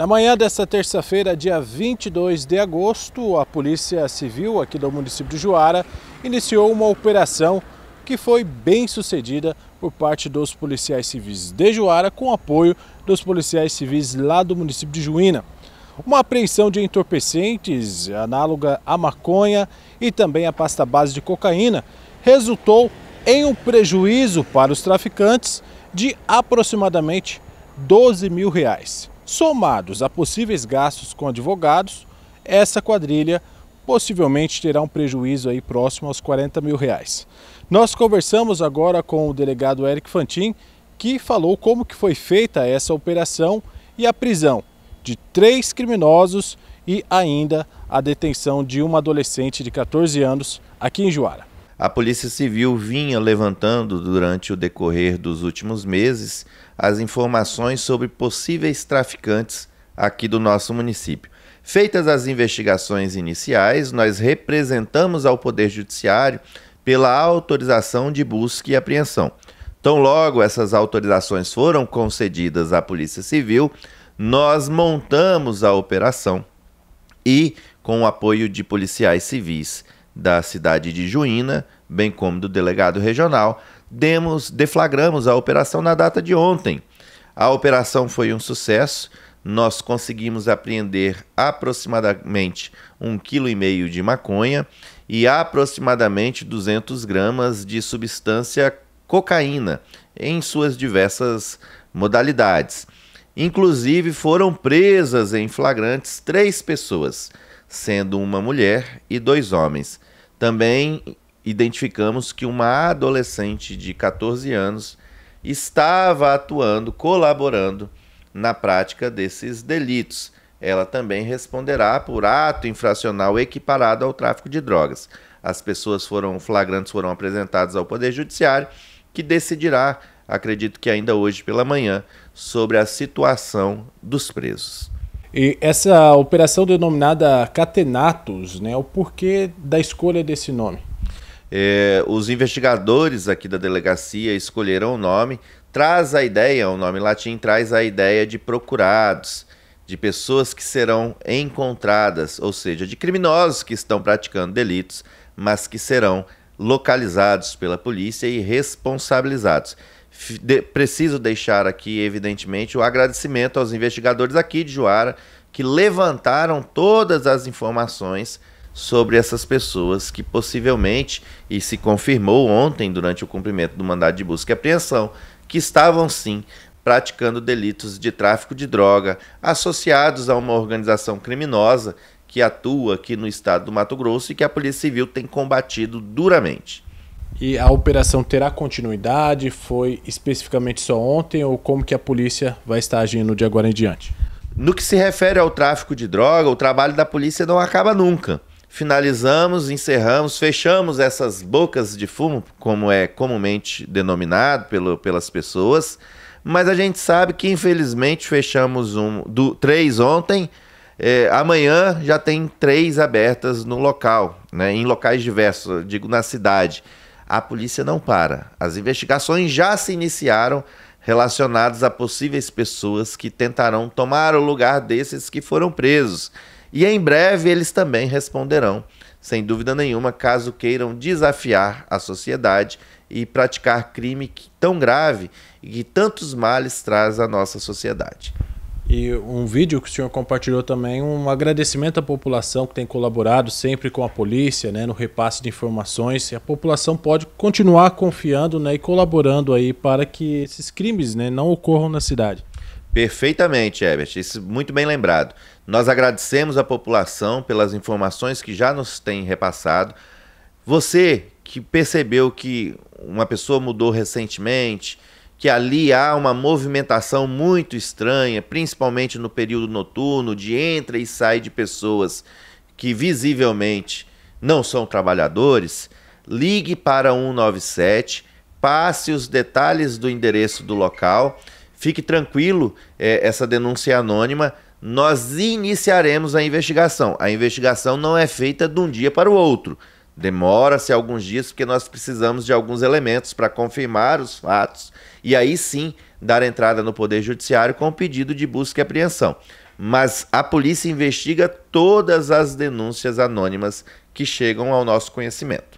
Na manhã desta terça-feira, dia 22 de agosto, a Polícia Civil aqui do município de Juara iniciou uma operação que foi bem sucedida por parte dos policiais civis de Juara com apoio dos policiais civis lá do município de Juína. Uma apreensão de entorpecentes análoga à maconha e também à pasta base de cocaína resultou em um prejuízo para os traficantes de aproximadamente 12 mil reais. Somados a possíveis gastos com advogados, essa quadrilha possivelmente terá um prejuízo aí próximo aos 40 mil reais. Nós conversamos agora com o delegado Eric Fantin, que falou como que foi feita essa operação e a prisão de três criminosos e ainda a detenção de uma adolescente de 14 anos aqui em Juara. A Polícia Civil vinha levantando durante o decorrer dos últimos meses as informações sobre possíveis traficantes aqui do nosso município. Feitas as investigações iniciais, nós representamos ao Poder Judiciário pela autorização de busca e apreensão. Tão logo essas autorizações foram concedidas à Polícia Civil, nós montamos a operação e, com o apoio de policiais civis da cidade de Juína, bem como do delegado regional, demos, deflagramos a operação na data de ontem. A operação foi um sucesso. Nós conseguimos apreender aproximadamente um quilo e meio de maconha e aproximadamente 200 gramas de substância cocaína em suas diversas modalidades. Inclusive foram presas em flagrantes três pessoas, sendo uma mulher e dois homens também identificamos que uma adolescente de 14 anos estava atuando, colaborando na prática desses delitos. Ela também responderá por ato infracional equiparado ao tráfico de drogas. As pessoas foram flagrantes foram apresentadas ao Poder Judiciário, que decidirá, acredito que ainda hoje pela manhã, sobre a situação dos presos. E essa operação denominada Catenatus, né, o porquê da escolha desse nome? É, os investigadores aqui da delegacia escolheram o nome, traz a ideia, o nome latim traz a ideia de procurados, de pessoas que serão encontradas, ou seja, de criminosos que estão praticando delitos, mas que serão localizados pela polícia e responsabilizados de, preciso deixar aqui, evidentemente, o agradecimento aos investigadores aqui de Juara que levantaram todas as informações sobre essas pessoas que possivelmente, e se confirmou ontem durante o cumprimento do mandado de busca e apreensão, que estavam sim praticando delitos de tráfico de droga associados a uma organização criminosa que atua aqui no estado do Mato Grosso e que a Polícia Civil tem combatido duramente. E a operação terá continuidade? Foi especificamente só ontem ou como que a polícia vai estar agindo de agora em diante? No que se refere ao tráfico de droga, o trabalho da polícia não acaba nunca. Finalizamos, encerramos, fechamos essas bocas de fumo, como é comumente denominado pelo, pelas pessoas, mas a gente sabe que infelizmente fechamos um, do, três ontem, é, amanhã já tem três abertas no local, né, em locais diversos, digo na cidade a polícia não para. As investigações já se iniciaram relacionadas a possíveis pessoas que tentarão tomar o lugar desses que foram presos. E em breve eles também responderão, sem dúvida nenhuma, caso queiram desafiar a sociedade e praticar crime tão grave e que tantos males traz à nossa sociedade. E um vídeo que o senhor compartilhou também, um agradecimento à população que tem colaborado sempre com a polícia, né, no repasse de informações. E a população pode continuar confiando, né, e colaborando aí para que esses crimes, né, não ocorram na cidade. Perfeitamente, Herbert. Isso muito bem lembrado. Nós agradecemos à população pelas informações que já nos tem repassado. Você que percebeu que uma pessoa mudou recentemente, que ali há uma movimentação muito estranha, principalmente no período noturno, de entra e sai de pessoas que visivelmente não são trabalhadores, ligue para 197, passe os detalhes do endereço do local, fique tranquilo, é, essa denúncia é anônima, nós iniciaremos a investigação. A investigação não é feita de um dia para o outro. Demora-se alguns dias porque nós precisamos de alguns elementos para confirmar os fatos e aí sim dar entrada no Poder Judiciário com o pedido de busca e apreensão. Mas a polícia investiga todas as denúncias anônimas que chegam ao nosso conhecimento.